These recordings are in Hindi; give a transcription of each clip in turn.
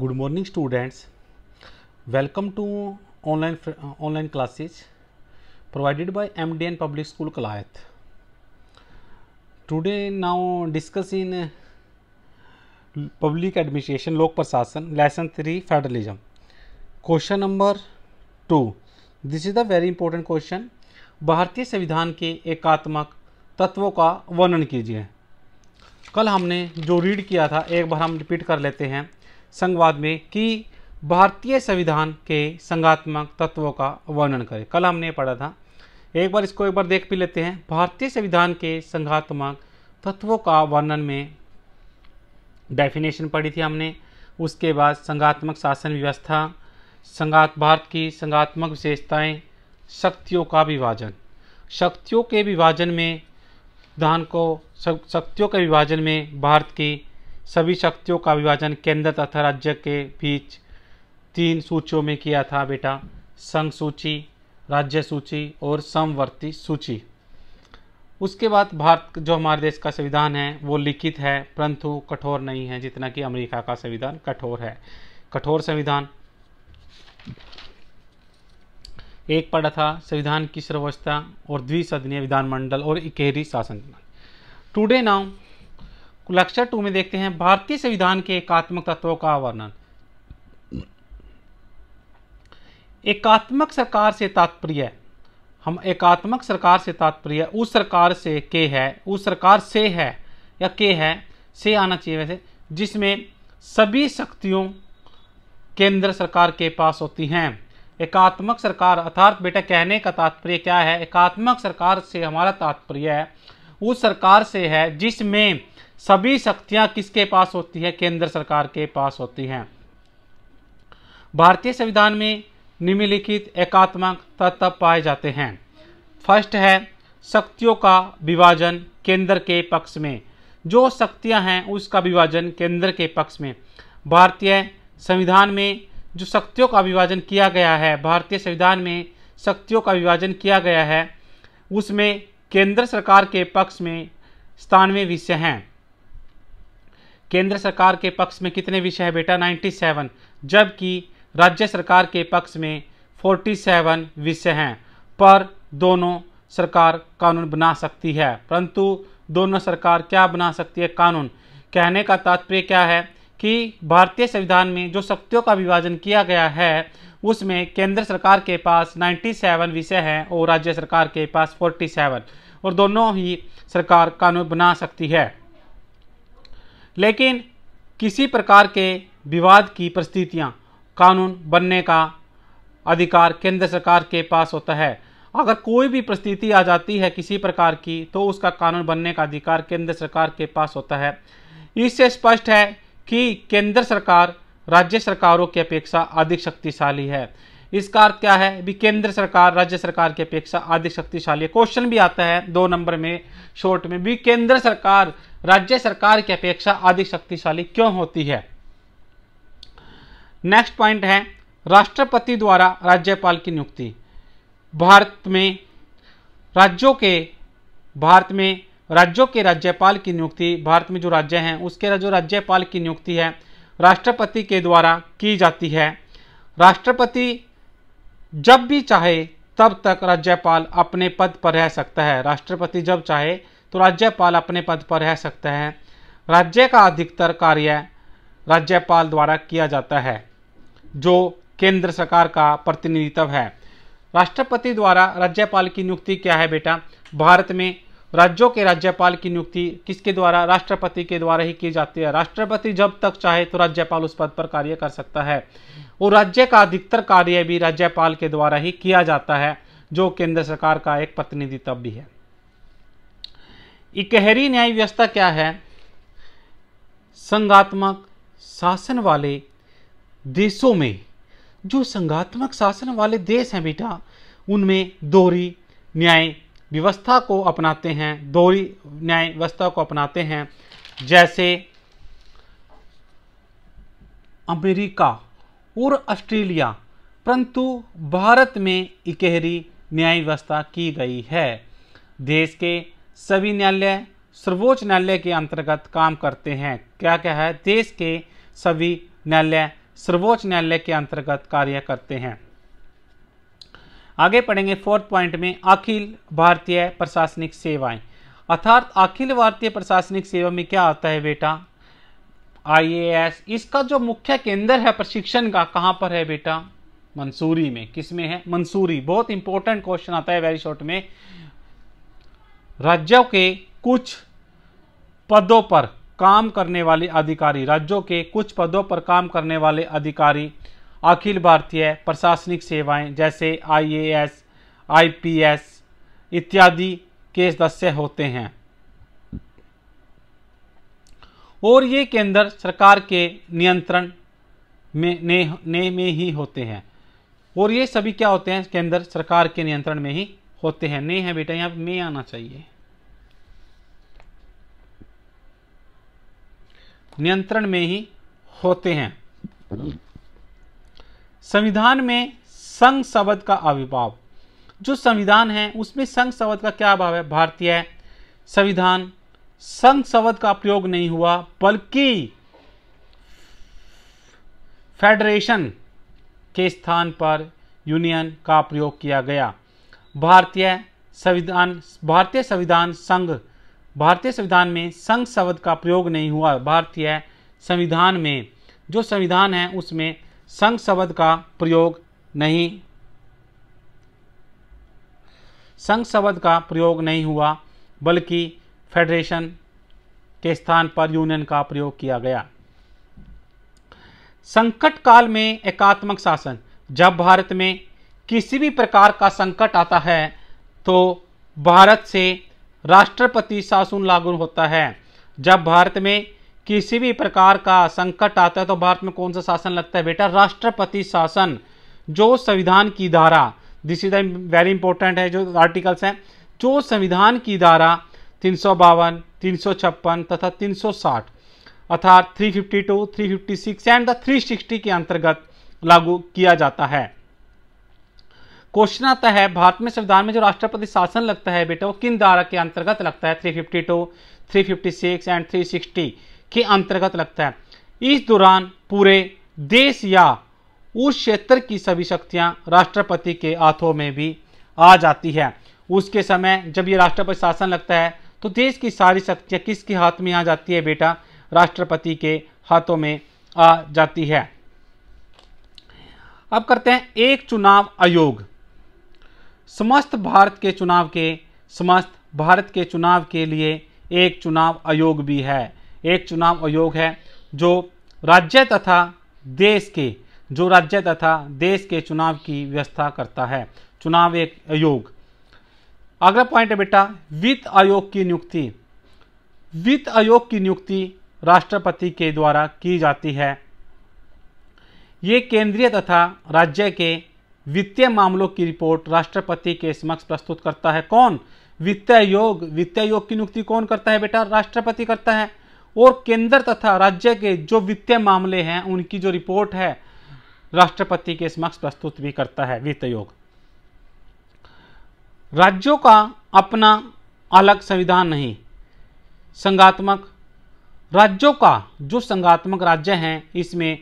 good morning students welcome to online online classes provided by N public school Kalayat today now discuss in public administration लोक प्रशासन lesson three federalism question number two this is the very important question भारतीय संविधान के एकात्मक तत्वों का वर्णन कीजिए कल हमने जो रीड किया था एक बार हम रिपीट कर लेते हैं संवाद में कि भारतीय संविधान के संगात्मक तत्वों का वर्णन करें कल हमने पढ़ा था एक बार इसको एक बार देख भी लेते हैं भारतीय संविधान के संगात्मक तत्वों का वर्णन में डेफिनेशन पढ़ी थी हमने उसके बाद संगात्मक शासन व्यवस्था संगात भारत की संगात्मक विशेषताएं शक्तियों का विभाजन शक्तियों के विभाजन में धान को शक्तियों के विभाजन में भारत की सभी शक्तियों का विभाजन केंद्र तथा राज्य के बीच तीन सूचियों में किया था बेटा संघ सूची राज्य सूची और समवर्ती सूची उसके बाद भारत जो हमारे देश का संविधान है वो लिखित है परंतु कठोर नहीं है जितना कि अमेरिका का संविधान कठोर है कठोर संविधान एक पढ़ा था संविधान की सर्वोच्चता और द्विसदनीय विधानमंडल और इकेरी शासन टुडे नाउ लेक्चर टू में देखते हैं भारतीय संविधान के एकात्मक तत्वों का वर्णन एकात्मक सरकार से तात्पर्य हम एकात्मक सरकार से तात्पर्य उस सरकार से के है उस सरकार से है या के है से आना चाहिए वैसे जिसमें सभी शक्तियों केंद्र सरकार के पास होती हैं एकात्मक सरकार अर्थात बेटा कहने का तात्पर्य क्या है एकात्मक सरकार से हमारा तात्पर्य है उस सरकार से है जिसमें सभी शक्तियां किसके पास होती है केंद्र सरकार के पास होती हैं भारतीय संविधान में निम्नलिखित एकात्मक तत्व पाए जाते हैं फर्स्ट है शक्तियों का विभाजन केंद्र के पक्ष में जो शक्तियां हैं उसका विभाजन केंद्र के पक्ष में भारतीय संविधान में जो शक्तियों का विभाजन किया गया है भारतीय संविधान में शक्तियों का विभाजन किया गया है उसमें केंद्र सरकार के पक्ष में स्थानवे विषय हैं केंद्र सरकार के पक्ष में कितने विषय है बेटा 97 जबकि राज्य सरकार के पक्ष में 47 विषय हैं पर दोनों सरकार कानून बना सकती है परंतु दोनों सरकार क्या बना सकती है कानून कहने का तात्पर्य क्या है कि भारतीय संविधान में जो शक्तियों का विभाजन किया गया है उसमें केंद्र सरकार के पास 97 विषय हैं और राज्य सरकार के पास 47 और दोनों ही सरकार कानून बना सकती है लेकिन किसी प्रकार के विवाद की परिस्थितियाँ कानून बनने का अधिकार केंद्र सरकार के पास होता है अगर कोई भी परिस्थिति आ जाती है किसी प्रकार की तो उसका कानून बनने का अधिकार केंद्र सरकार के पास होता है इससे स्पष्ट है कि केंद्र सरकार राज्य सरकारों की अपेक्षा अधिक शक्तिशाली है इसका अर्थ क्या है भी केंद्र सरकार राज्य सरकार की अपेक्षा अधिक शक्तिशाली है क्वेश्चन भी आता है दो नंबर में शॉर्ट में भी केंद्र सरकार राज्य सरकार की अपेक्षा अधिक शक्तिशाली क्यों होती है नेक्स्ट पॉइंट है राष्ट्रपति द्वारा राज्यपाल की नियुक्ति भारत में राज्यों के भारत में राज्यों के राज्यपाल की नियुक्ति भारत में जो राज्य हैं उसके जो राज्यपाल की नियुक्ति है राष्ट्रपति के द्वारा की जाती है राष्ट्रपति जब भी चाहे तब तक राज्यपाल अपने पद पर रह सकता है राष्ट्रपति जब चाहे तो राज्यपाल अपने पद पर रह सकता है राज्य का अधिकतर कार्य राज्यपाल द्वारा किया जाता है जो केंद्र सरकार का प्रतिनिधित्व है राष्ट्रपति द्वारा राज्यपाल की नियुक्ति क्या है बेटा भारत में राज्यों के राज्यपाल की नियुक्ति किसके द्वारा राष्ट्रपति के द्वारा ही की जाती है राष्ट्रपति जब तक चाहे तो राज्यपाल उस पद पर कार्य कर सकता है और राज्य का अधिकतर कार्य भी राज्यपाल के द्वारा ही किया जाता है जो केंद्र सरकार का एक प्रतिनिधित्व भी है इकहरी न्याय व्यवस्था क्या है संगात्मक शासन वाले देशों में जो संगात्मक शासन वाले देश हैं बेटा उनमें दोहरी न्याय व्यवस्था को अपनाते हैं दोहरी न्याय व्यवस्था को अपनाते हैं जैसे अमेरिका और ऑस्ट्रेलिया परंतु भारत में इकहरी न्याय व्यवस्था की गई है देश के सभी न्यायालय सर्वोच्च न्यायालय के अंतर्गत काम करते हैं क्या क्या है देश के सभी न्यायालय सर्वोच्च न्यायालय के अंतर्गत कार्य करते हैं आगे पढ़ेंगे फोर्थ पॉइंट में अखिल भारतीय प्रशासनिक सेवाएं अर्थात अखिल भारतीय प्रशासनिक सेवा में क्या आता है बेटा आईएएस इसका जो मुख्य केंद्र है प्रशिक्षण का कहां पर है बेटा मंसूरी में किस में है मंसूरी बहुत इंपॉर्टेंट क्वेश्चन आता है वेरी शॉर्ट में राज्यों के कुछ पदों पर काम करने वाले अधिकारी राज्यों के कुछ पदों पर काम करने वाले अधिकारी अखिल भारतीय प्रशासनिक सेवाएं जैसे आईएएस, आईपीएस इत्यादि के सदस्य होते हैं और ये केंद्र सरकार के नियंत्रण में ने, ने में ही होते हैं और ये सभी क्या होते हैं केंद्र सरकार के नियंत्रण में ही होते हैं नहीं है बेटा यहाँ में आना चाहिए नियंत्रण में ही होते हैं संविधान में संघ शब्द का आविर्भाव जो संविधान है उसमें संघ शब्द का क्या अभाव है भारतीय संविधान संघ शब्द का प्रयोग नहीं हुआ बल्कि फेडरेशन के स्थान पर यूनियन का प्रयोग किया गया भारतीय संविधान भारतीय संविधान संघ भारतीय संविधान में संघ शब्द का प्रयोग नहीं हुआ भारतीय संविधान में जो संविधान है उसमें संघ शब्द का प्रयोग नहीं संघ शब्द का प्रयोग नहीं हुआ बल्कि फेडरेशन के स्थान पर यूनियन का प्रयोग किया गया संकट काल में एकात्मक शासन जब भारत में किसी भी प्रकार का संकट आता है तो भारत से राष्ट्रपति शासन लागू होता है जब भारत में किसी भी प्रकार का संकट आता है तो भारत में कौन सा शासन लगता है बेटा राष्ट्रपति शासन जो संविधान की धारा this is the very important है जो आर्टिकल्स हैं जो संविधान की धारा तीन सौ बावन तीन सौ छप्पन तथा तीन सौ साठ अर्थात three fifty two three fifty six and the three sixty के अंतर्गत लागू किया जाता है क्वेश्चन आता है भारत में संविधान में जो राष्ट्रपति शासन लगता है बेटा वो किन धारा के अंतर्गत लगता है three three fifty two fifty six and three sixty के अंतर्गत लगता है इस दौरान पूरे देश या उस क्षेत्र की सभी शक्तियां राष्ट्रपति के हाथों में भी आ जाती है उसके समय जब ये राष्ट्रपति शासन लगता है तो देश की सारी शक्तियां किसके हाथ में आ जाती है बेटा राष्ट्रपति के हाथों में आ जाती है अब करते हैं एक चुनाव आयोग समस्त भारत के चुनाव के समस्त भारत के चुनाव के लिए एक चुनाव आयोग भी है एक चुनाव आयोग है जो राज्य तथा देश के जो राज्य तथा देश के चुनाव की व्यवस्था करता है चुनाव एक आयोग अगला पॉइंट है बेटा वित्त आयोग की नियुक्ति वित्त आयोग की नियुक्ति राष्ट्रपति के द्वारा की जाती है ये केंद्रीय तथा राज्य के वित्तीय मामलों की रिपोर्ट राष्ट्रपति के समक्ष प्रस्तुत करता है कौन वित्त आयोग वित्त आयोग की नियुक्ति कौन करता है बेटा राष्ट्रपति करता है और केंद्र तथा राज्य के जो वित्तीय मामले हैं उनकी जो रिपोर्ट है राष्ट्रपति के समक्ष प्रस्तुत भी करता है वित्त आयोग राज्यों का अपना अलग संविधान नहीं संगात्मक राज्यों का जो संगात्मक राज्य हैं इसमें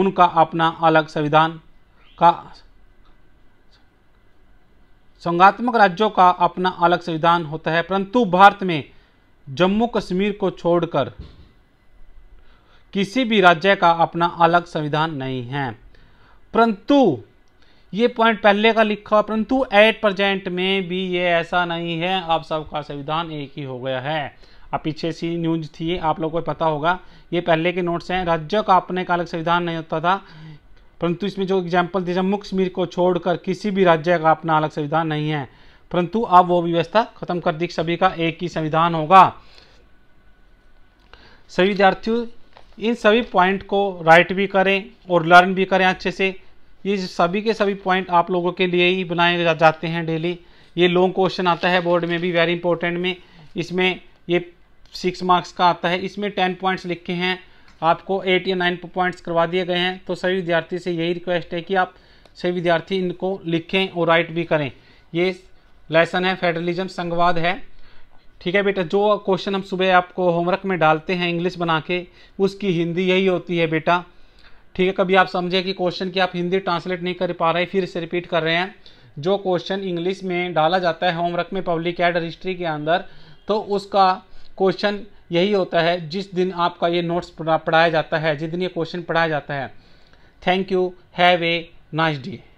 उनका अपना अलग संविधान का संगात्मक राज्यों का अपना अलग संविधान होता है परंतु भारत में जम्मू कश्मीर को छोड़कर किसी भी राज्य का अपना अलग संविधान नहीं है परंतु ये पॉइंट पहले का लिखा परंतु एट प्रजेंट में भी ये ऐसा नहीं है आप सबका संविधान एक ही हो गया है आप पीछे सी न्यूज थी आप लोगों को पता होगा ये पहले के नोट्स हैं राज्य का अपने का अलग संविधान नहीं होता था परंतु इसमें जो एग्जाम्पल दिया जम्मू कश्मीर को छोड़कर किसी भी राज्य का अपना अलग संविधान नहीं है परंतु अब वो व्यवस्था खत्म कर दी सभी का एक ही संविधान होगा सभी विद्यार्थियों इन सभी पॉइंट को राइट भी करें और लर्न भी करें अच्छे से ये सभी के सभी पॉइंट आप लोगों के लिए ही बनाए जा, जाते हैं डेली ये लॉन्ग क्वेश्चन आता है बोर्ड में भी वेरी इंपॉर्टेंट में इसमें ये सिक्स मार्क्स का आता है इसमें टेन पॉइंट्स लिखे हैं आपको एट या नाइन पॉइंट्स करवा दिए गए हैं तो सभी विद्यार्थी से यही रिक्वेस्ट है कि आप सभी विद्यार्थी इनको लिखें और राइट भी करें ये लेसन है फेडरलिज्म संघवाद है ठीक है बेटा जो क्वेश्चन हम सुबह आपको होमवर्क में डालते हैं इंग्लिश बना के उसकी हिंदी यही होती है बेटा ठीक है कभी आप समझे कि क्वेश्चन की आप हिंदी ट्रांसलेट नहीं कर पा रहे फिर इसे रिपीट कर रहे हैं जो क्वेश्चन इंग्लिश में डाला जाता है होमवर्क में पब्लिक एड रजिस्ट्री के अंदर तो उसका क्वेश्चन यही होता है जिस दिन आपका ये नोट्स पढ़ाया जाता है जिस दिन ये क्वेश्चन पढ़ाया जाता है thank you have a nice day